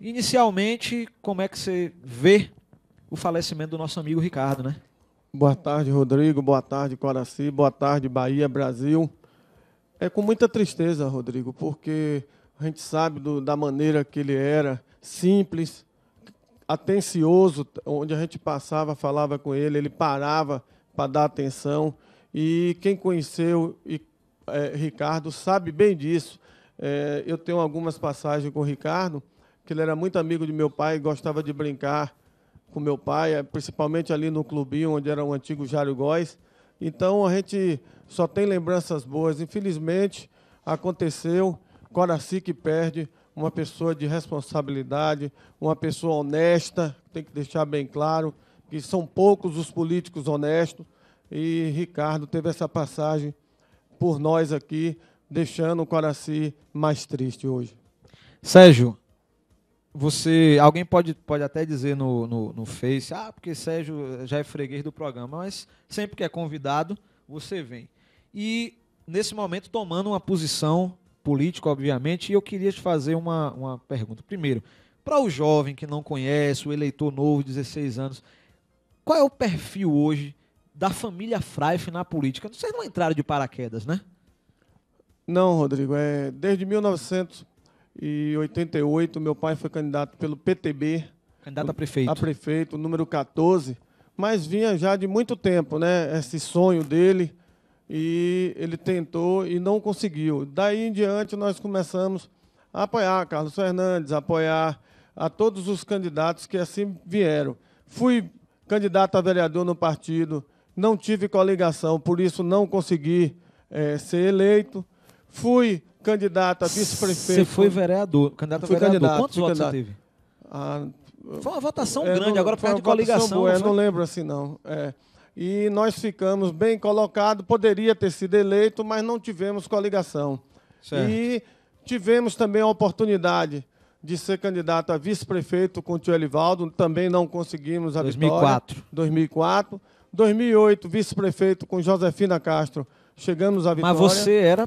Inicialmente, como é que você vê o falecimento do nosso amigo Ricardo, né? Boa tarde, Rodrigo. Boa tarde, Coraci. Boa tarde, Bahia, Brasil. É com muita tristeza, Rodrigo, porque a gente sabe do, da maneira que ele era, simples, atencioso, onde a gente passava, falava com ele, ele parava para dar atenção. E quem conheceu e, é, Ricardo sabe bem disso. É, eu tenho algumas passagens com o Ricardo que ele era muito amigo de meu pai, gostava de brincar com meu pai, eh, principalmente ali no clubinho onde era o um antigo Jário Góes. Então a gente só tem lembranças boas. Infelizmente aconteceu, Coraci que perde uma pessoa de responsabilidade, uma pessoa honesta, tem que deixar bem claro que são poucos os políticos honestos. E Ricardo teve essa passagem por nós aqui, deixando o Coraci mais triste hoje. Sérgio, você alguém pode, pode até dizer no, no, no Face, ah, porque Sérgio já é freguês do programa, mas sempre que é convidado, você vem. E nesse momento tomando uma posição política, obviamente, e eu queria te fazer uma, uma pergunta. Primeiro, para o jovem que não conhece, o eleitor novo, 16 anos, qual é o perfil hoje da família Fraif na política? Vocês não entraram de paraquedas, né? Não, Rodrigo. É, desde 1900, e em 88, meu pai foi candidato pelo PTB. Candidato a prefeito. A prefeito, número 14. Mas vinha já de muito tempo, né? Esse sonho dele. E ele tentou e não conseguiu. Daí em diante, nós começamos a apoiar Carlos Fernandes, a apoiar a todos os candidatos que assim vieram. Fui candidato a vereador no partido, não tive coligação, por isso não consegui é, ser eleito. Fui candidato a vice-prefeito. Você foi vereador, candidato a vereador. Candidato, Quantos votos candidato. você teve? Ah, foi uma votação é, grande, não, agora perto de coligação. eu não, lembro assim, não. É. E nós ficamos bem colocados, poderia ter sido eleito, mas não tivemos coligação. Certo. E tivemos também a oportunidade de ser candidato a vice-prefeito com o tio Elivaldo, também não conseguimos a 2004. vitória. 2004. 2004. 2008, vice-prefeito com Josefina Castro, chegamos à vitória. Mas você era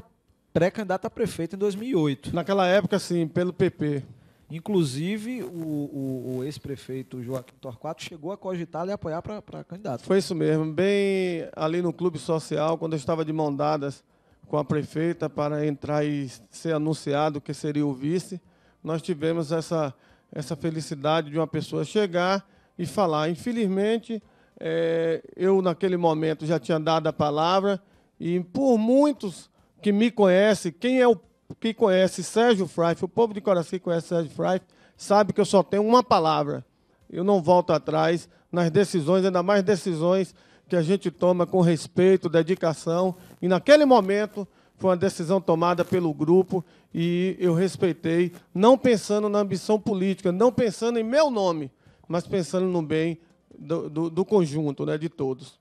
pré-candidato a prefeito em 2008. Naquela época, sim, pelo PP. Inclusive, o, o, o ex-prefeito Joaquim Torquato chegou a cogitar e apoiar para candidato. Foi isso mesmo. Bem ali no Clube Social, quando eu estava de mão dadas com a prefeita para entrar e ser anunciado que seria o vice, nós tivemos essa, essa felicidade de uma pessoa chegar e falar. Infelizmente, é, eu naquele momento já tinha dado a palavra e por muitos que me conhece, quem é o que conhece Sérgio Freif, o povo de Coraci conhece Sérgio Freif, sabe que eu só tenho uma palavra. Eu não volto atrás nas decisões, ainda mais decisões que a gente toma com respeito, dedicação. E naquele momento foi uma decisão tomada pelo grupo e eu respeitei, não pensando na ambição política, não pensando em meu nome, mas pensando no bem do, do, do conjunto, né, de todos.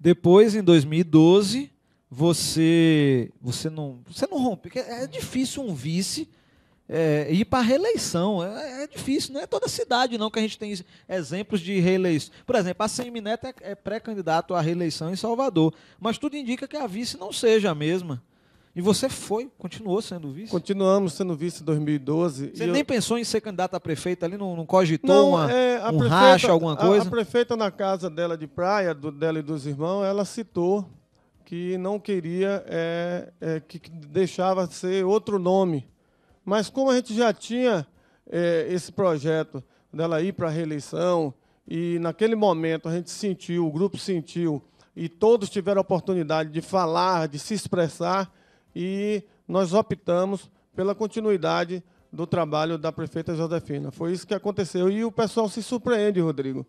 Depois, em 2012, você você não você não rompe. É difícil um vice é, ir para reeleição. É, é, difícil, não é toda cidade não que a gente tem exemplos de reeleição. Por exemplo, a Semineta é, é pré-candidato à reeleição em Salvador, mas tudo indica que a vice não seja a mesma. E você foi, continuou sendo vice? Continuamos sendo vice em 2012. Você nem eu... pensou em ser candidato a prefeita ali? Não, não cogitou não, uma, é, um prefeita, racha, alguma coisa? A, a prefeita, na casa dela de praia, do, dela e dos irmãos, ela citou que não queria, é, é, que deixava ser outro nome. Mas como a gente já tinha é, esse projeto dela ir para a reeleição, e naquele momento a gente sentiu, o grupo sentiu, e todos tiveram a oportunidade de falar, de se expressar, e nós optamos pela continuidade do trabalho da prefeita Josefina. Foi isso que aconteceu. E o pessoal se surpreende, Rodrigo.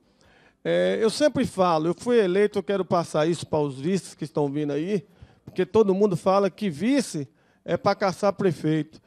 É, eu sempre falo, eu fui eleito, eu quero passar isso para os vices que estão vindo aí, porque todo mundo fala que vice é para caçar prefeito,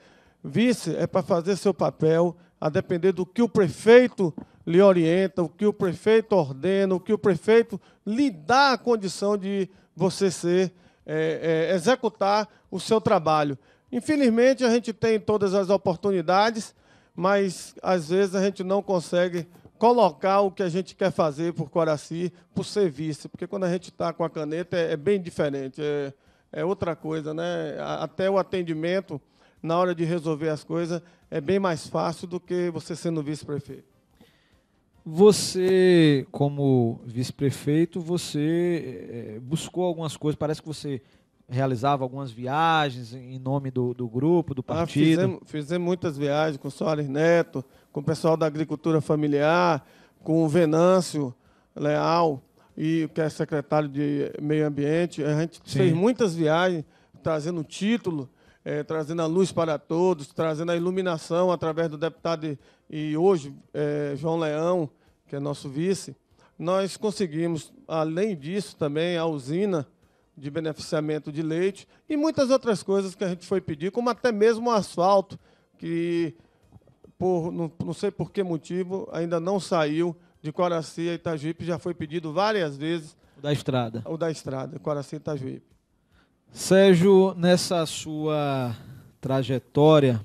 vice é para fazer seu papel, a depender do que o prefeito lhe orienta, o que o prefeito ordena, o que o prefeito lhe dá a condição de você ser, é, é, executar o seu trabalho. Infelizmente, a gente tem todas as oportunidades, mas às vezes a gente não consegue colocar o que a gente quer fazer por Coraci, por serviço, porque quando a gente está com a caneta é, é bem diferente, é, é, outra coisa, né? Até o atendimento na hora de resolver as coisas é bem mais fácil do que você sendo vice-prefeito. Você, como vice-prefeito, você é, buscou algumas coisas. Parece que você realizava algumas viagens em nome do, do grupo, do partido. Ah, fizemos, fizemos, muitas viagens com o Soares Neto, com o pessoal da agricultura familiar, com o Venâncio Leal, e que é secretário de Meio Ambiente. A gente Sim. fez muitas viagens, trazendo título, é, trazendo a luz para todos, trazendo a iluminação através do deputado e, e hoje é, João Leão, que é nosso vice. Nós conseguimos, além disso, também a usina de beneficiamento de leite e muitas outras coisas que a gente foi pedir, como até mesmo o asfalto, que por não, não sei por que motivo ainda não saiu de Coraci e Itajuípe, já foi pedido várias vezes. O da estrada. O da estrada, Coraci e Itajuípe. Sérgio, nessa sua trajetória,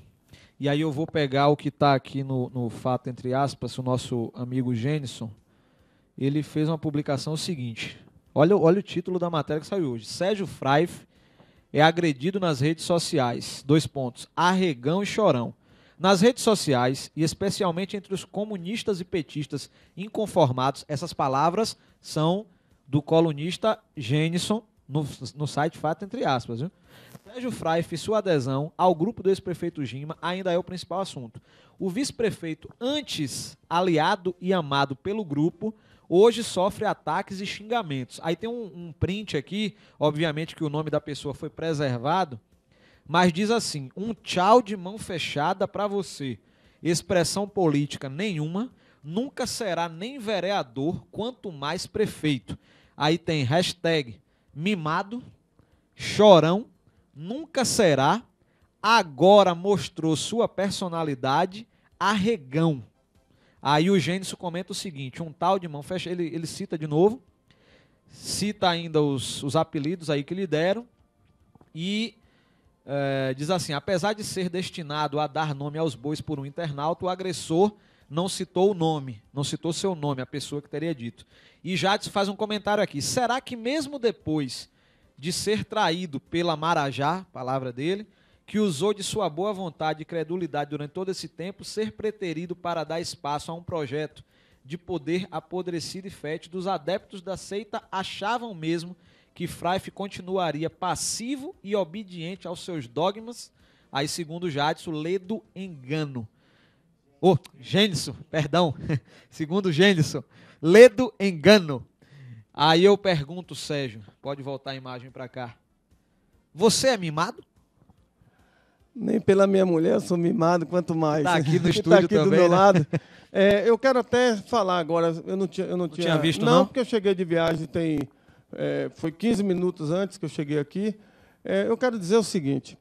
e aí eu vou pegar o que está aqui no, no fato, entre aspas, o nosso amigo Jenison, ele fez uma publicação é seguinte. Olha, olha o título da matéria que saiu hoje. Sérgio Fraif é agredido nas redes sociais. Dois pontos. Arregão e chorão. Nas redes sociais, e especialmente entre os comunistas e petistas inconformados, essas palavras são do colunista Gênison, no, no site Fato Entre Aspas. Viu? Sérgio Fraif e sua adesão ao grupo do ex-prefeito Gima ainda é o principal assunto. O vice-prefeito, antes aliado e amado pelo grupo, hoje sofre ataques e xingamentos. Aí tem um, um print aqui, obviamente que o nome da pessoa foi preservado, mas diz assim: um tchau de mão fechada para você. Expressão política nenhuma, nunca será nem vereador, quanto mais prefeito. Aí tem hashtag mimado, chorão, nunca será, agora mostrou sua personalidade, arregão. Aí o Gênesis comenta o seguinte: um tal de mão fecha, ele, ele cita de novo, cita ainda os, os apelidos aí que lhe deram, e é, diz assim: apesar de ser destinado a dar nome aos bois por um internauta, o agressor não citou o nome, não citou seu nome, a pessoa que teria dito. E Jades faz um comentário aqui: será que mesmo depois de ser traído pela Marajá, palavra dele, que usou de sua boa vontade e credulidade durante todo esse tempo, ser preterido para dar espaço a um projeto de poder apodrecido e fétido, os adeptos da seita achavam mesmo que Fraife continuaria passivo e obediente aos seus dogmas. Aí, segundo Jadson, ledo engano. Oh, Gênison, perdão. segundo Gênison, ledo engano. Aí eu pergunto, Sérgio, pode voltar a imagem para cá. Você é mimado? Nem pela minha mulher, eu sou mimado, quanto mais. Tá tá está aqui do estúdio tá aqui também, do meu né? lado. É, eu quero até falar agora, eu não tinha... Eu não, não tinha, visto, não? Não, porque eu cheguei de viagem tem... É, foi 15 minutos antes que eu cheguei aqui. É, eu quero dizer o seguinte,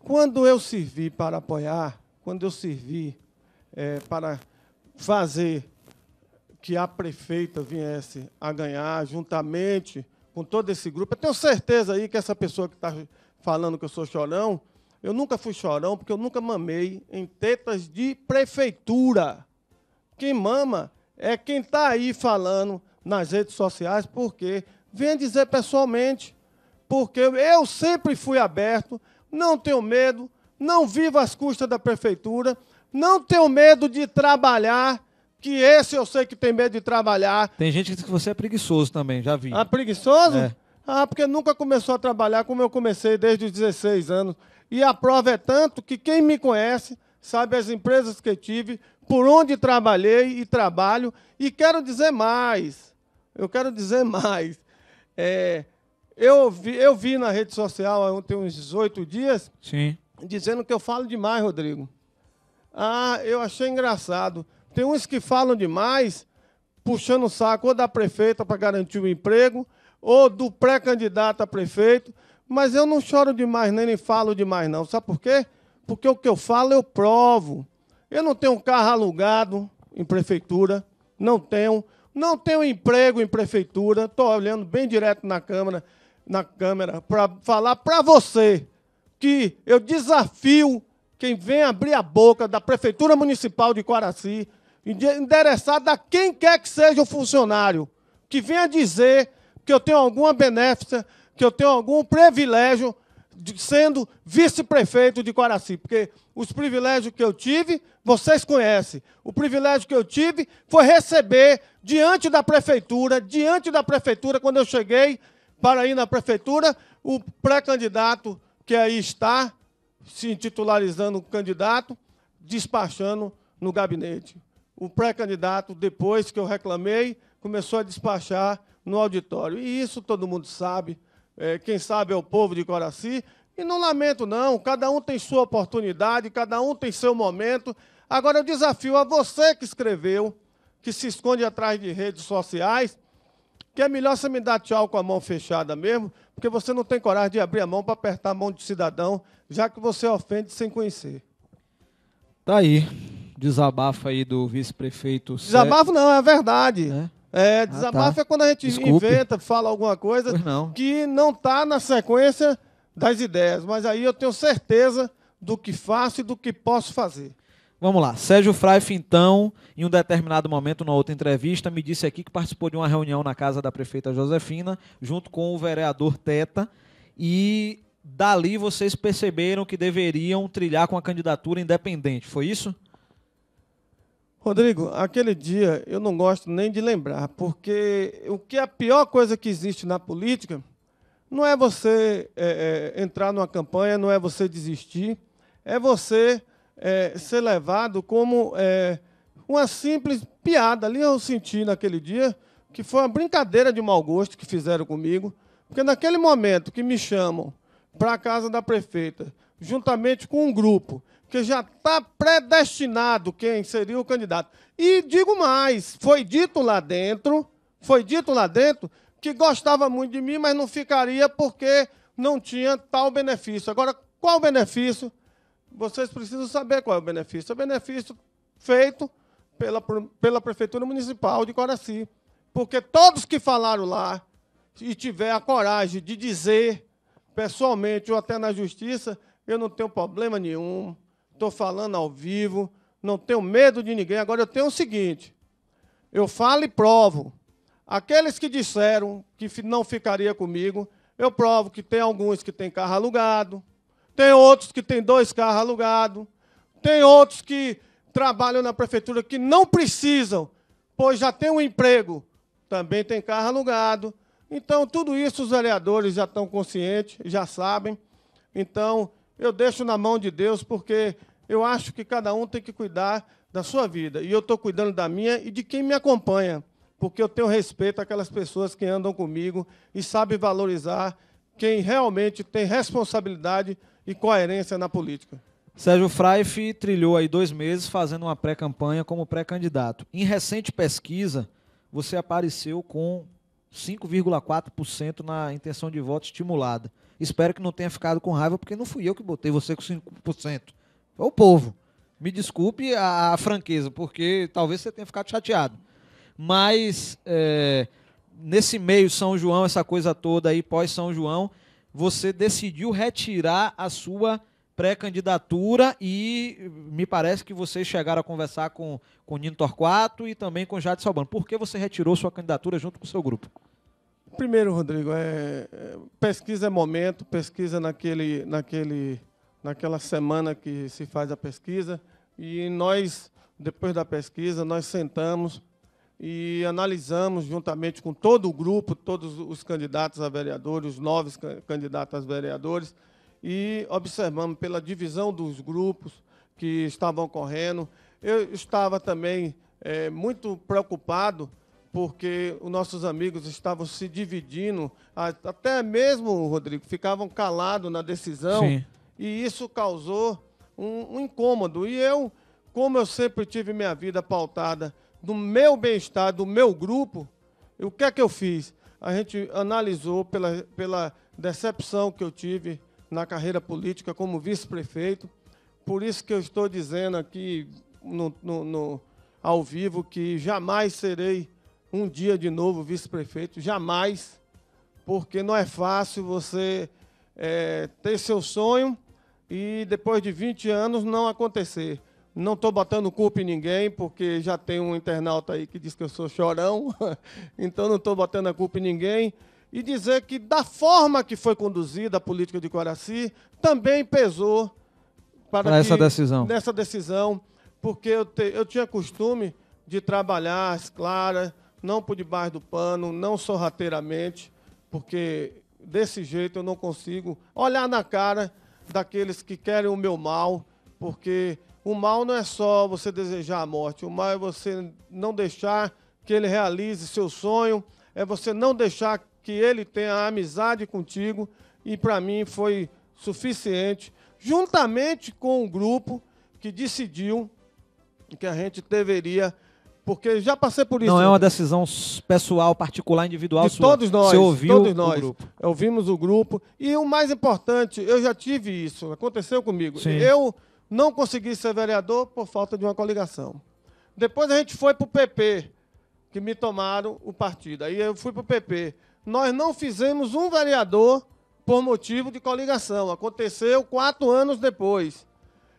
quando eu servi para apoiar, quando eu servi é, para fazer que a prefeita viesse a ganhar juntamente com todo esse grupo. Eu tenho certeza aí que essa pessoa que está falando que eu sou chorão, eu nunca fui chorão porque eu nunca mamei em tetas de prefeitura. Quem mama é quem está aí falando nas redes sociais, porque vem dizer pessoalmente, porque eu sempre fui aberto, não tenho medo, não vivo às custas da prefeitura, não tenho medo de trabalhar, que esse eu sei que tem medo de trabalhar. Tem gente que diz que você é preguiçoso também, já vi. Ah, preguiçoso? É. Ah, porque nunca começou a trabalhar como eu comecei desde os 16 anos. E a prova é tanto que quem me conhece sabe as empresas que tive, por onde trabalhei e trabalho. E quero dizer mais. Eu quero dizer mais. É, eu, vi, eu vi na rede social há uns 18 dias Sim. dizendo que eu falo demais, Rodrigo. Ah, eu achei engraçado. Tem uns que falam demais, puxando o saco ou da prefeita para garantir o emprego, ou do pré-candidato a prefeito. Mas eu não choro demais, nem, nem falo demais, não. Sabe por quê? Porque o que eu falo, eu provo. Eu não tenho um carro alugado em prefeitura, não tenho. Não tenho emprego em prefeitura, estou olhando bem direto na câmera, na câmera para falar para você que eu desafio quem vem abrir a boca da Prefeitura Municipal de Quaraci, endereçada a quem quer que seja o funcionário, que venha dizer que eu tenho alguma benéfica que eu tenho algum privilégio de, sendo vice-prefeito de Quaraci, porque os privilégios que eu tive, vocês conhecem. O privilégio que eu tive foi receber diante da prefeitura, diante da prefeitura, quando eu cheguei para ir na prefeitura, o pré-candidato que aí está, se titularizando candidato, despachando no gabinete. O pré-candidato, depois que eu reclamei, começou a despachar no auditório. E isso todo mundo sabe, é, quem sabe é o povo de Coraci, e não lamento, não. Cada um tem sua oportunidade, cada um tem seu momento. Agora eu desafio a você que escreveu, que se esconde atrás de redes sociais, que é melhor você me dar tchau com a mão fechada mesmo, porque você não tem coragem de abrir a mão para apertar a mão de cidadão, já que você ofende sem conhecer. Tá aí. Desabafo aí do vice-prefeito. Desabafo não, é verdade. É. É, desabafa ah, tá. é quando a gente Desculpe. inventa, fala alguma coisa não. que não está na sequência das ideias. Mas aí eu tenho certeza do que faço e do que posso fazer. Vamos lá. Sérgio Fraif, então, em um determinado momento, numa outra entrevista, me disse aqui que participou de uma reunião na casa da prefeita Josefina, junto com o vereador Teta, e dali vocês perceberam que deveriam trilhar com a candidatura independente. Foi isso? Rodrigo, aquele dia eu não gosto nem de lembrar, porque o que é a pior coisa que existe na política não é você é, é, entrar numa campanha, não é você desistir, é você é, ser levado como é, uma simples piada. Ali eu senti naquele dia que foi uma brincadeira de mau gosto que fizeram comigo, porque naquele momento que me chamam para a casa da prefeita, juntamente com um grupo que já está predestinado quem seria o candidato. E digo mais, foi dito lá dentro, foi dito lá dentro que gostava muito de mim, mas não ficaria porque não tinha tal benefício. Agora, qual o benefício? Vocês precisam saber qual é o benefício. É o benefício feito pela, pela Prefeitura Municipal de Coraci. Porque todos que falaram lá e tiver a coragem de dizer pessoalmente ou até na justiça, eu não tenho problema nenhum estou falando ao vivo, não tenho medo de ninguém. Agora eu tenho o seguinte: eu falo e provo. Aqueles que disseram que não ficaria comigo, eu provo que tem alguns que têm carro alugado, tem outros que têm dois carros alugados, tem outros que trabalham na prefeitura que não precisam, pois já tem um emprego, também tem carro alugado. Então, tudo isso os vereadores já estão conscientes, já sabem. Então, eu deixo na mão de Deus, porque eu acho que cada um tem que cuidar da sua vida. E eu estou cuidando da minha e de quem me acompanha, porque eu tenho respeito àquelas pessoas que andam comigo e sabem valorizar quem realmente tem responsabilidade e coerência na política. Sérgio Fraif trilhou aí dois meses fazendo uma pré-campanha como pré-candidato. Em recente pesquisa, você apareceu com 5,4% na intenção de voto estimulada. Espero que não tenha ficado com raiva, porque não fui eu que botei você com 5%. Foi o povo. Me desculpe a, a franqueza, porque talvez você tenha ficado chateado. Mas é, nesse meio São João, essa coisa toda aí, pós São João, você decidiu retirar a sua pré-candidatura e me parece que vocês chegaram a conversar com, com Nino Torquato e também com Jade Salbano. Por que você retirou sua candidatura junto com o seu grupo? Primeiro, Rodrigo, é, é, pesquisa é momento, pesquisa naquele, naquele, naquela semana que se faz a pesquisa e nós, depois da pesquisa, nós sentamos e analisamos juntamente com todo o grupo, todos os candidatos a vereadores, os novos candidatos a vereadores, e observamos pela divisão dos grupos que estavam ocorrendo. Eu estava também é, muito preocupado porque os nossos amigos estavam se dividindo, até mesmo, Rodrigo, ficavam calados na decisão, Sim. e isso causou um, um incômodo. E eu, como eu sempre tive minha vida pautada do meu bem-estar, do meu grupo, o que é que eu fiz? A gente analisou pela, pela decepção que eu tive na carreira política como vice-prefeito. Por isso que eu estou dizendo aqui no, no, no, ao vivo que jamais serei um dia de novo vice-prefeito, jamais, porque não é fácil você é, ter seu sonho e depois de 20 anos não acontecer. Não estou botando culpa em ninguém, porque já tem um internauta aí que diz que eu sou chorão, então não estou botando a culpa em ninguém e dizer que, da forma que foi conduzida a política de Coraci, também pesou para, essa decisão. Nessa decisão, porque eu, te, eu tinha costume de trabalhar as claras, não por debaixo do pano, não sorrateiramente, porque desse jeito eu não consigo olhar na cara daqueles que querem o meu mal, porque o mal não é só você desejar a morte, o mal é você não deixar que ele realize seu sonho, é você não deixar que ele tenha amizade contigo, e para mim foi suficiente, juntamente com o grupo que decidiu que a gente deveria porque já passei por isso. Não é uma decisão pessoal, particular, individual. De sua. todos nós. Você ouviu todos nós. o grupo. Ouvimos o grupo. E o mais importante, eu já tive isso, aconteceu comigo. Sim. Eu não consegui ser vereador por falta de uma coligação. Depois a gente foi para o PP, que me tomaram o partido. Aí eu fui para o PP nós não fizemos um vereador por motivo de coligação. Aconteceu quatro anos depois.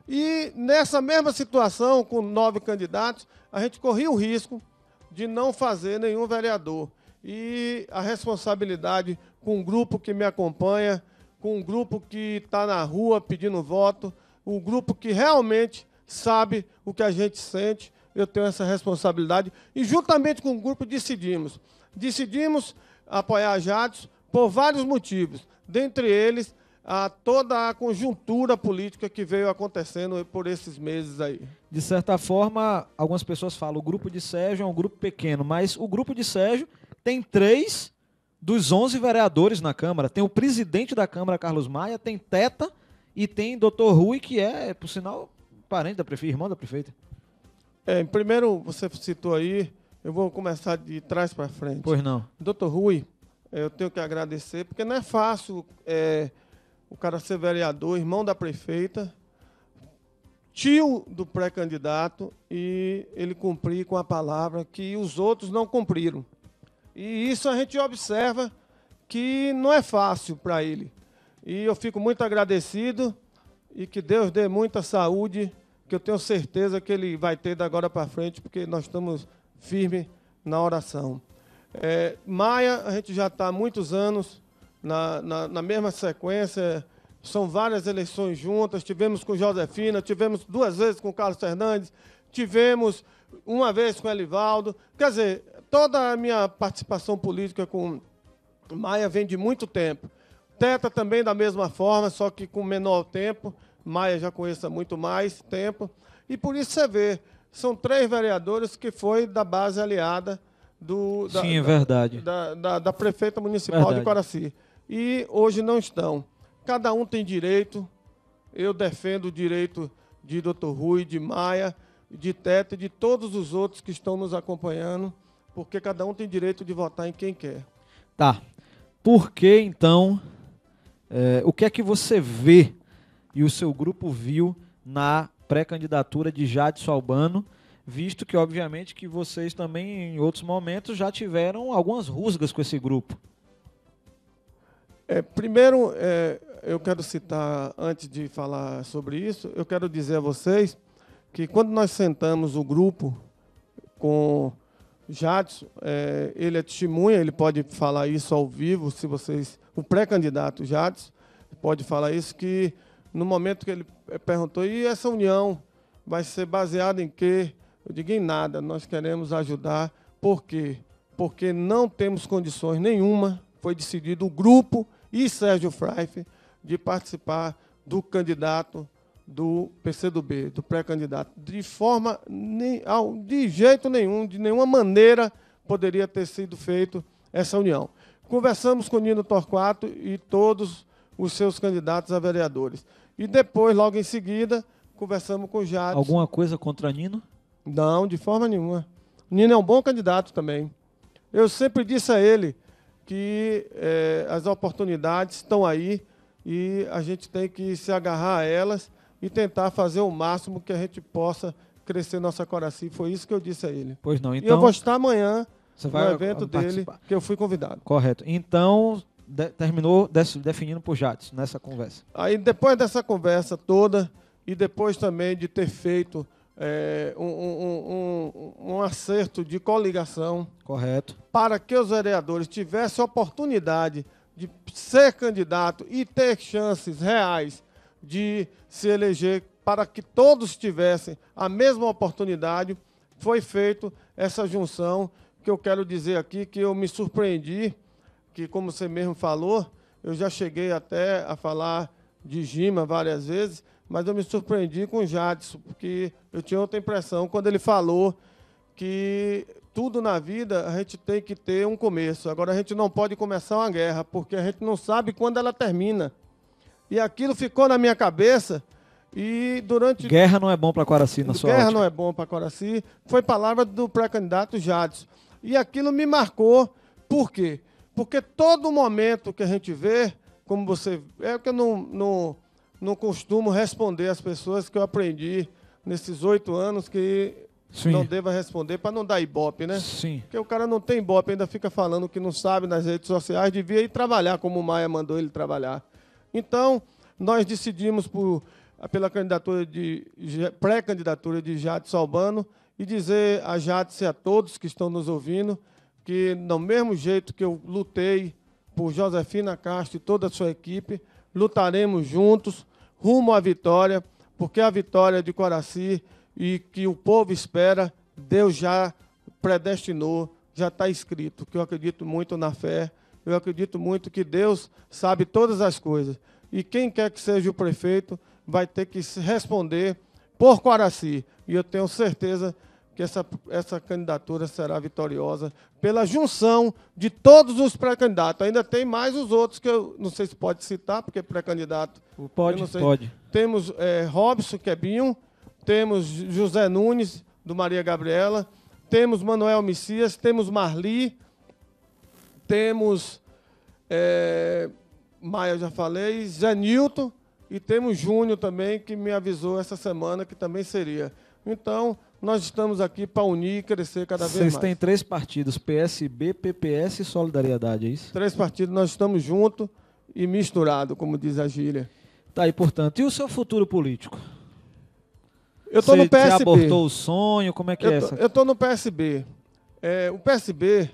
E nessa mesma situação, com nove candidatos, a gente corria o risco de não fazer nenhum vereador. E a responsabilidade com o grupo que me acompanha, com o grupo que está na rua pedindo voto, o grupo que realmente sabe o que a gente sente, eu tenho essa responsabilidade. E juntamente com o grupo decidimos. Decidimos apoiar a Jadson por vários motivos, dentre eles a toda a conjuntura política que veio acontecendo por esses meses aí. De certa forma, algumas pessoas falam o grupo de Sérgio é um grupo pequeno, mas o grupo de Sérgio tem três dos onze vereadores na Câmara. Tem o presidente da Câmara, Carlos Maia, tem Teta e tem Dr. Rui, que é, por sinal, parente da prefeita, irmão da prefeita. É, primeiro, você citou aí eu vou começar de trás para frente. Pois não. Doutor Rui, eu tenho que agradecer, porque não é fácil é, o cara ser vereador, irmão da prefeita, tio do pré-candidato, e ele cumprir com a palavra que os outros não cumpriram. E isso a gente observa que não é fácil para ele. E eu fico muito agradecido e que Deus dê muita saúde, que eu tenho certeza que ele vai ter da agora para frente, porque nós estamos firme na oração. É, Maia, a gente já está há muitos anos na, na, na, mesma sequência, são várias eleições juntas, tivemos com Josefina, tivemos duas vezes com Carlos Fernandes, tivemos uma vez com Elivaldo. Quer dizer, toda a minha participação política com Maia vem de muito tempo. Teta também da mesma forma, só que com menor tempo. Maia já conheça muito mais tempo. E por isso você vê, são três vereadores que foi da base aliada do, da, Sim, é verdade. Da, da, da prefeita municipal verdade. de Coraci. E hoje não estão. Cada um tem direito. Eu defendo o direito de Dr. Rui, de Maia, de Teta e de todos os outros que estão nos acompanhando, porque cada um tem direito de votar em quem quer. Tá. Por que então? É, o que é que você vê e o seu grupo viu na pré-candidatura de Jadson Albano, visto que, obviamente, que vocês também, em outros momentos, já tiveram algumas rusgas com esse grupo. É, primeiro, é, eu quero citar, antes de falar sobre isso, eu quero dizer a vocês que quando nós sentamos o grupo com Jadson, é, ele é testemunha, ele pode falar isso ao vivo, se vocês. O pré-candidato Jadson pode falar isso, que no momento que ele eh, perguntou, e essa união vai ser baseada em quê? Eu digo, em nada, nós queremos ajudar. Por quê? Porque não temos condições nenhuma, foi decidido o grupo e Sérgio Freife de participar do candidato do PCdoB, do pré-candidato. De forma, de jeito nenhum, de nenhuma maneira poderia ter sido feito essa união. Conversamos com Nino Torquato e todos os seus candidatos a vereadores. E depois, logo em seguida, conversamos com o Jadson. Alguma coisa contra Nino? Não, de forma nenhuma. Nino é um bom candidato também. Eu sempre disse a ele que é, as oportunidades estão aí e a gente tem que se agarrar a elas e tentar fazer o máximo que a gente possa crescer nossa Coraci. Foi isso que eu disse a ele. Pois não, então. E eu vou então estar amanhã no evento participar. dele, que eu fui convidado. Correto. Então, de, terminou des, definindo por jatos nessa conversa? Aí depois dessa conversa toda e depois também de ter feito é, um, um, um, um, acerto de coligação. Correto. Para que os vereadores tivessem oportunidade de ser candidato e ter chances reais de se eleger, para que todos tivessem a mesma oportunidade, foi feito essa junção que eu quero dizer aqui que eu me surpreendi que, como você mesmo falou, eu já cheguei até a falar de Gima várias vezes, mas eu me surpreendi com o Jadson, porque eu tinha outra impressão quando ele falou que tudo na vida a gente tem que ter um começo. Agora a gente não pode começar uma guerra, porque a gente não sabe quando ela termina. E aquilo ficou na minha cabeça e durante Guerra não é bom para Coraci na sua Guerra ótica. não é bom para Coraci, foi palavra do pré-candidato Jadson. E aquilo me marcou, por quê? Porque todo momento que a gente vê, como você. É que eu não, não, não costumo responder às pessoas que eu aprendi nesses oito anos que Sim. não deva responder para não dar ibope, né? Sim. Porque o cara não tem ibope, ainda fica falando que não sabe nas redes sociais, devia ir trabalhar como o Maia mandou ele trabalhar. Então, nós decidimos por, pela candidatura de pré-candidatura de Jade Albano e dizer a e a todos que estão nos ouvindo que, do mesmo jeito que eu lutei por Josefina Castro e toda a sua equipe, lutaremos juntos rumo à vitória, porque a vitória é de Coraci e que o povo espera, Deus já predestinou, já está escrito, que eu acredito muito na fé, eu acredito muito que Deus sabe todas as coisas. E quem quer que seja o prefeito vai ter que responder por Coraci. E eu tenho certeza que essa, essa candidatura será vitoriosa pela junção de todos os pré-candidatos. Ainda tem mais os outros que eu não sei se pode citar, porque pré-candidato. Pode, pode. Temos é, Robson Quebinho, é temos José Nunes, do Maria Gabriela, temos Manuel Messias, temos Marli, temos. É, Maia, já falei, Zé Nilton, e temos Júnior também, que me avisou essa semana que também seria. Então, nós estamos aqui para unir e crescer cada vez mais. Vocês têm três partidos, PSB, PPS e Solidariedade, é isso? Três partidos, nós estamos juntos e misturados, como diz a gíria. Tá aí, portanto. E o seu futuro político? Eu estou no PSB. Você abortou o sonho, como é que eu é tô, essa? Eu estou no PSB. É, o PSB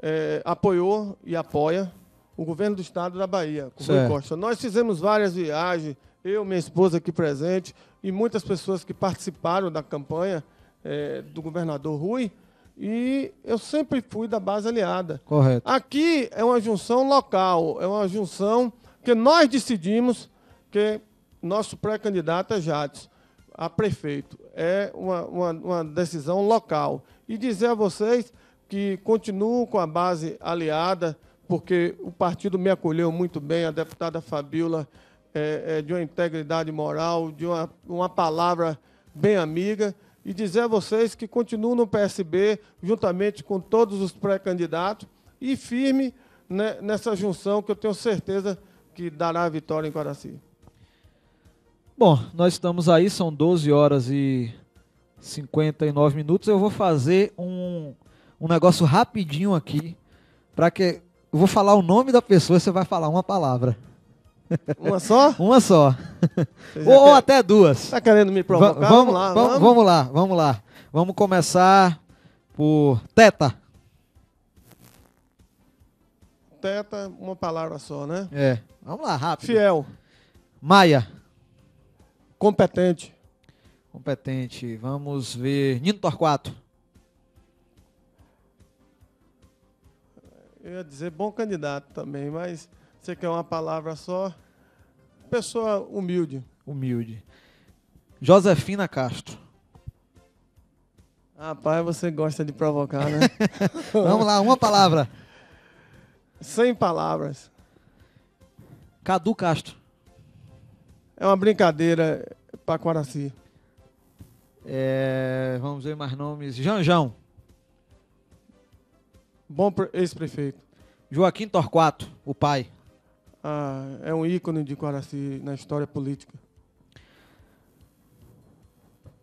é, apoiou e apoia o governo do estado da Bahia, com certo. Rui Costa. Nós fizemos várias viagens, eu, minha esposa aqui presente, e muitas pessoas que participaram da campanha é, do governador Rui, e eu sempre fui da base aliada. Correto. Aqui é uma junção local, é uma junção que nós decidimos que nosso pré-candidato é Jades, a prefeito. É uma, uma, uma, decisão local. E dizer a vocês que continuo com a base aliada, porque o partido me acolheu muito bem, a deputada Fabiola é, é de uma integridade moral, de uma, uma palavra bem amiga e dizer a vocês que continuo no PSB, juntamente com todos os pré-candidatos, e firme né, nessa junção que eu tenho certeza que dará a vitória em Guaraci. Bom, nós estamos aí, são 12 horas e 59 minutos. Eu vou fazer um, um negócio rapidinho aqui, para que. Eu vou falar o nome da pessoa, você vai falar uma palavra. Uma só? Uma só. Ou quer... até duas. Tá querendo me provocar? vamos, vamos, lá, vamos. vamos lá, vamos lá. Vamos começar por teta. Teta, uma palavra só, né? É. Vamos lá, rápido. Fiel. Maia. Competente. Competente. Vamos ver. Nino Torquato. Eu ia dizer bom candidato também, mas você quer uma palavra só? Pessoa humilde. Humilde. Josefina Castro. Rapaz, você gosta de provocar, né? Vamos lá, uma palavra. Sem palavras. Cadu Castro. É uma brincadeira para Quaraci. É, vamos ver mais nomes. Janjão. Bom ex-prefeito. Joaquim Torquato, o pai ah, é um ícone de Quaraci na história política.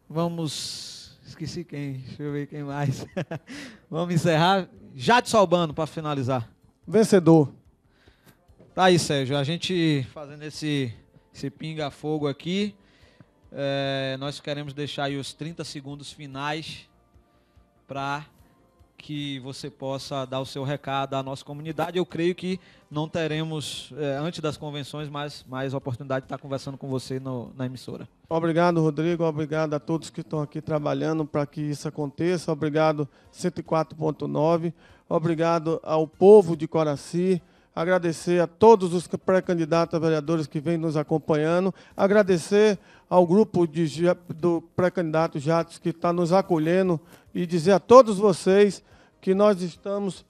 Vamos. Esqueci quem. Deixa eu ver quem mais. Vamos encerrar. Jadson Albano, para finalizar. Vencedor. Tá aí, Sérgio. A gente fazendo esse, esse pinga-fogo aqui. É, nós queremos deixar aí os 30 segundos finais para que você possa dar o seu recado à nossa comunidade. Eu creio que não teremos, eh, antes das convenções, mais, mais oportunidade de estar conversando com você no, na emissora. Obrigado, Rodrigo. Obrigado a todos que estão aqui trabalhando para que isso aconteça. Obrigado, 104.9. Obrigado ao povo de Coraci. Agradecer a todos os pré-candidatos a vereadores que vêm nos acompanhando. Agradecer ao grupo de, do pré-candidato Jatos que está nos acolhendo e dizer a todos vocês que nós estamos,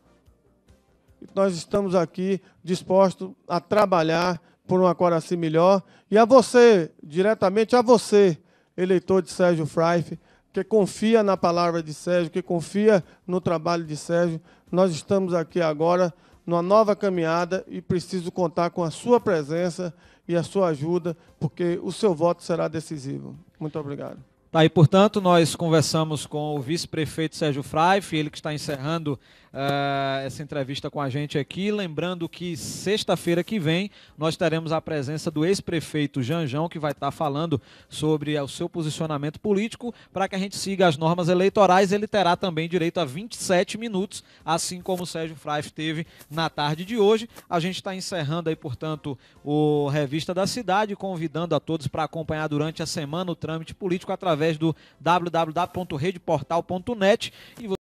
nós estamos aqui dispostos a trabalhar por uma Coraci assim melhor. E a você, diretamente a você, eleitor de Sérgio Fraife, que confia na palavra de Sérgio, que confia no trabalho de Sérgio, nós estamos aqui agora numa nova caminhada e preciso contar com a sua presença e a sua ajuda, porque o seu voto será decisivo. Muito obrigado. Tá, e portanto, nós conversamos com o vice-prefeito Sérgio Fraif, ele que está encerrando uh, essa entrevista com a gente aqui. Lembrando que sexta-feira que vem nós teremos a presença do ex-prefeito Janjão, que vai estar falando sobre o seu posicionamento político para que a gente siga as normas eleitorais. Ele terá também direito a 27 minutos, assim como o Sérgio Fraif teve na tarde de hoje. A gente está encerrando aí, portanto, o Revista da Cidade, convidando a todos para acompanhar durante a semana o trâmite político através do www.redeportal.net e